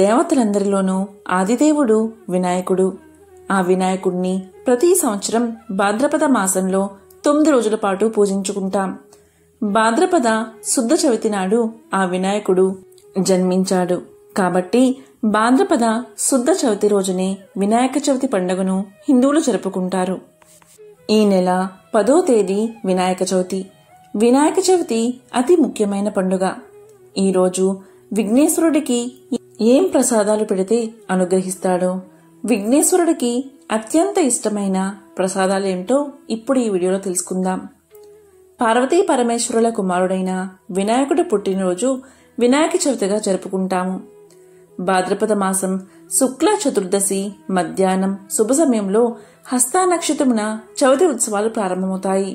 దేవతలందరిలోనూ ఆదిదేవుడు వినాయకుడు ఆ వినాయకుడిని ప్రతి సంవత్సరం భాద్రపద మాసంలో తొమ్మిది రోజుల పాటు పూజించుకుంటాం భాద్రపద శుద్ధ చవితి నాడు ఆ వినాయకుడు జన్మించాడు కాబట్టి భాద్రపద శుద్ధ చవితి రోజునే వినాయక చవితి పండుగను హిందువులు జరుపుకుంటారు ఈ నెల పదో తేదీ వినాయక చవితి వినాయక చవితి అతి ముఖ్యమైన పండుగ ఈరోజు విఘ్నేశ్వరుడికి ఏం ప్రసాదాలు పెడితే అనుగ్రహిస్తాడో విఘ్నేశ్వరుడికి అత్యంత ఇష్టమైన ప్రసాదాలేంటో ఇప్పుడు ఈ వీడియోలో తెలుసుకుందాం పార్వతీ పరమేశ్వరుల కుమారుడైన వినాయకుడి పుట్టినరోజు వినాయక చవితిగా జరుపుకుంటాము భాద్రపద మాసం శుక్ల చతుర్దశి మధ్యాహ్నం శుభ సమయంలో హస్తా నక్షత్రమున చవితి ఉత్సవాలు ప్రారంభమవుతాయి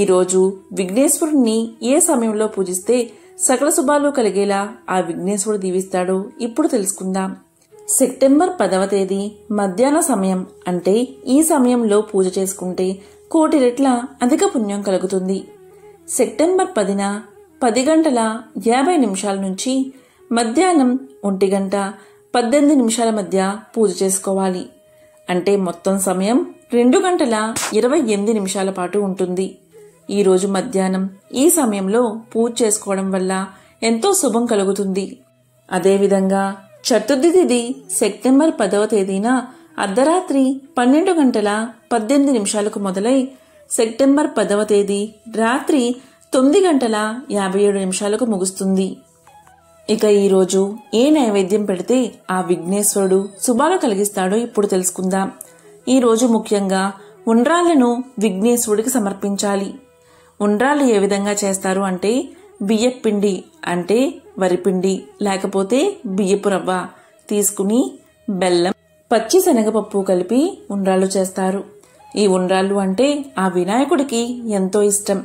ఈరోజు విఘ్నేశ్వరుణ్ణి ఏ సమయంలో పూజిస్తే సకల శుభాలు కలిగేలా ఆ విఘ్నేశ్వరుడు దీవిస్తాడు ఇప్పుడు తెలుసుకుందాం సెప్టెంబర్ పదవ తేదీ మధ్యాహ్న సమయం అంటే ఈ సమయంలో పూజ చేసుకుంటే కోటి రెట్ల అధిక పుణ్యం కలుగుతుంది సెప్టెంబర్ పదిన పది గంటల యాభై నిమిషాల నుంచి మధ్యాహ్నం ఒంటి గంట పద్దెనిమిది నిమిషాల మధ్య పూజ చేసుకోవాలి అంటే మొత్తం సమయం రెండు గంటల ఇరవై ఎనిమిది నిమిషాల పాటు ఉంటుంది ఈరోజు మధ్యాహ్నం ఈ సమయంలో పూజ చేసుకోవడం వల్ల ఎంతో శుభం కలుగుతుంది అదేవిధంగా చతుర్థి తిథి సెప్టెంబర్ పదవ తేదీన అర్ధరాత్రి పన్నెండు గంటల పద్దెనిమిది నిమిషాలకు మొదలై సెప్టెంబర్ పదవ తేదీ రాత్రి తొమ్మిది గంటల యాభై ఏడు నిమిషాలకు ముగుస్తుంది ఇక ఈరోజు ఏ నైవేద్యం పెడితే ఆ విఘ్నేశ్వరుడు శుభాలు కలిగిస్తాడో ఇప్పుడు తెలుసుకుందాం ఈరోజు ముఖ్యంగా ఉండ్రాళ్లను విఘ్నేశ్వరుడికి సమర్పించాలి ఉండ్రాళ్ళు ఏ విధంగా చేస్తారు అంటే బియ్యపిండి అంటే వరిపిండి లేకపోతే బియ్యపు రవ్వ తీసుకుని బెల్లం పచ్చి శనగపప్పు కలిపి ఉండ్రాళ్ళు చేస్తారు ఈ ఉండ్రాళ్ళు అంటే ఆ వినాయకుడికి ఎంతో ఇష్టం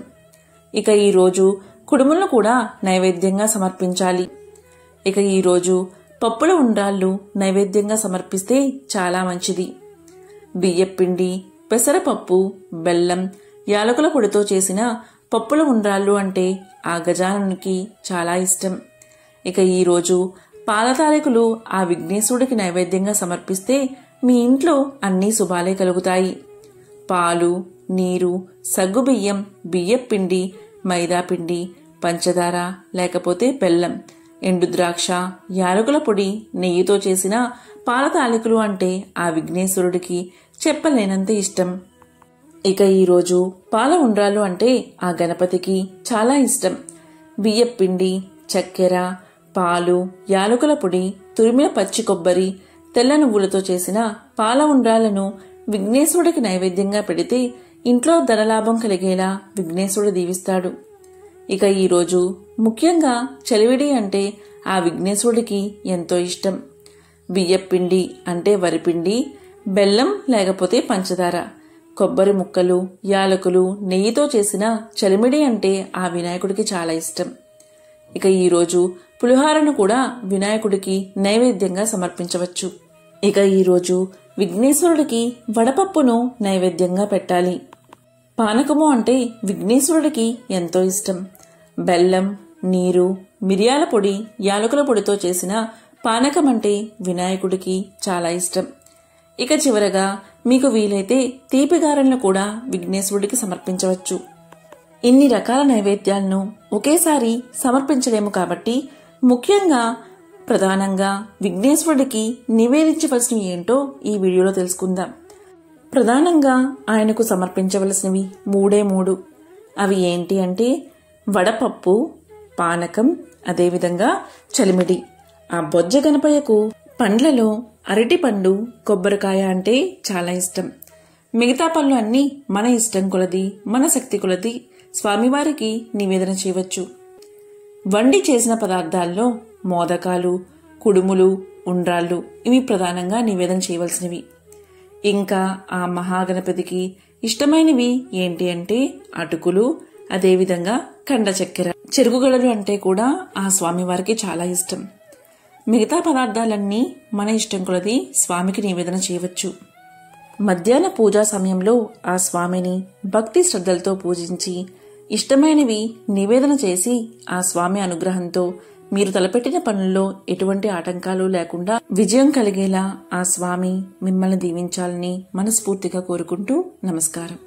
ఇక ఈరోజు కుడుములను కూడా నైవేద్యంగా సమర్పించాలి ఇక ఈరోజు పప్పుల ఉండ్రాళ్ళు నైవేద్యంగా సమర్పిస్తే చాలా మంచిది బియ్యపిండి పెసరపప్పు బెల్లం యాలకుల పొడితో చేసిన పప్పుల ఉండ్రాళ్ళు అంటే ఆ గజాననికి చాలా ఇష్టం ఇక ఈరోజు పాలతాలికలు ఆ విఘ్నేశ్వరుడికి నైవేద్యంగా సమర్పిస్తే మీ ఇంట్లో అన్నీ శుభాలే కలుగుతాయి పాలు నీరు సగ్గుబియ్యం బియ్యపిండి మైదాపిండి పంచదార లేకపోతే బెల్లం ఎండు ద్రాక్ష యాలకుల పొడి నెయ్యితో చేసిన పాలతాలికులు అంటే ఆ విఘ్నేశ్వరుడికి చెప్పలేనంత ఇష్టం ఇక ఈరోజు పాల ఉండ్రాలు అంటే ఆ గణపతికి చాలా ఇష్టం బియ్యపిండి చక్కెర పాలు యాలకుల పొడి తురిమిన పచ్చి కొబ్బరి తెల్ల నువ్వులతో చేసిన పాల ఉండ్రాలను విఘ్నేశ్వరుడికి నైవేద్యంగా పెడితే ఇంట్లో ధనలాభం కలిగేలా విఘ్నేశ్వరుడు దీవిస్తాడు ఇక ఈరోజు ముఖ్యంగా చలివిడి అంటే ఆ విఘ్నేశ్వరుడికి ఎంతో ఇష్టం బియ్యపిండి అంటే వరిపిండి బెల్లం లేకపోతే పంచదార కొబ్బరి ముక్కలు యాలకులు నెయ్యితో చేసిన చలిమిడి అంటే ఆ వినాయకుడికి చాలా ఇష్టం ఇక ఈరోజు పులిహారను కూడా వినాయకుడికి నైవేద్యంగా సమర్పించవచ్చు ఇక ఈరోజు విఘ్నేశ్వరుడికి వడపప్పును నైవేద్యంగా పెట్టాలి పానకము అంటే విఘ్నేశ్వరుడికి ఎంతో ఇష్టం బెల్లం నీరు మిరియాల పొడి యాలకుల పొడితో చేసిన పానకం అంటే వినాయకుడికి చాలా ఇష్టం ఇక చివరగా మీకు వీలైతే తీపి గారెలను కూడా విఘ్నేశ్వరుడికి సమర్పించవచ్చు ఇన్ని రకాల నైవేద్యాలను ఒకేసారి సమర్పించలేము కాబట్టి ముఖ్యంగా ప్రధానంగా విఘ్నేశ్వరుడికి నివేదించవలసినవి ఏంటో ఈ వీడియోలో తెలుసుకుందాం ప్రధానంగా ఆయనకు సమర్పించవలసినవి మూడే మూడు అవి ఏంటి అంటే వడపప్పు పానకం అదేవిధంగా చలిమిడి ఆ బొజ్జ గణపయ్యకు పండ్లలో అరటిపండు కొబ్బరికాయ అంటే చాలా ఇష్టం మిగతా పళ్ళు అన్నీ మన ఇష్టం కొలది మన శక్తి కొలది స్వామివారికి నివేదన చేయవచ్చు వండి చేసిన పదార్థాల్లో మోదకాలు కుడుములు ఉండ్రాళ్ళు ఇవి ప్రధానంగా నివేదన చేయవలసినవి ఇంకా ఆ మహాగణపతికి ఇష్టమైనవి ఏంటి అంటే అటుకులు అదేవిధంగా కండ చక్కెర చెరుకుగడలు అంటే కూడా ఆ స్వామివారికి చాలా ఇష్టం మిగతా పదార్థాలన్నీ మన ఇష్టం కొలది స్వామికి నివేదన చేయవచ్చు మధ్యాహ్న పూజా సమయంలో ఆ స్వామిని భక్తి శ్రద్ధలతో పూజించి ఇష్టమైనవి నివేదన చేసి ఆ స్వామి అనుగ్రహంతో మీరు తలపెట్టిన పనుల్లో ఎటువంటి ఆటంకాలు లేకుండా విజయం కలిగేలా ఆ స్వామి మిమ్మల్ని దీవించాలని మనస్ఫూర్తిగా కోరుకుంటూ నమస్కారం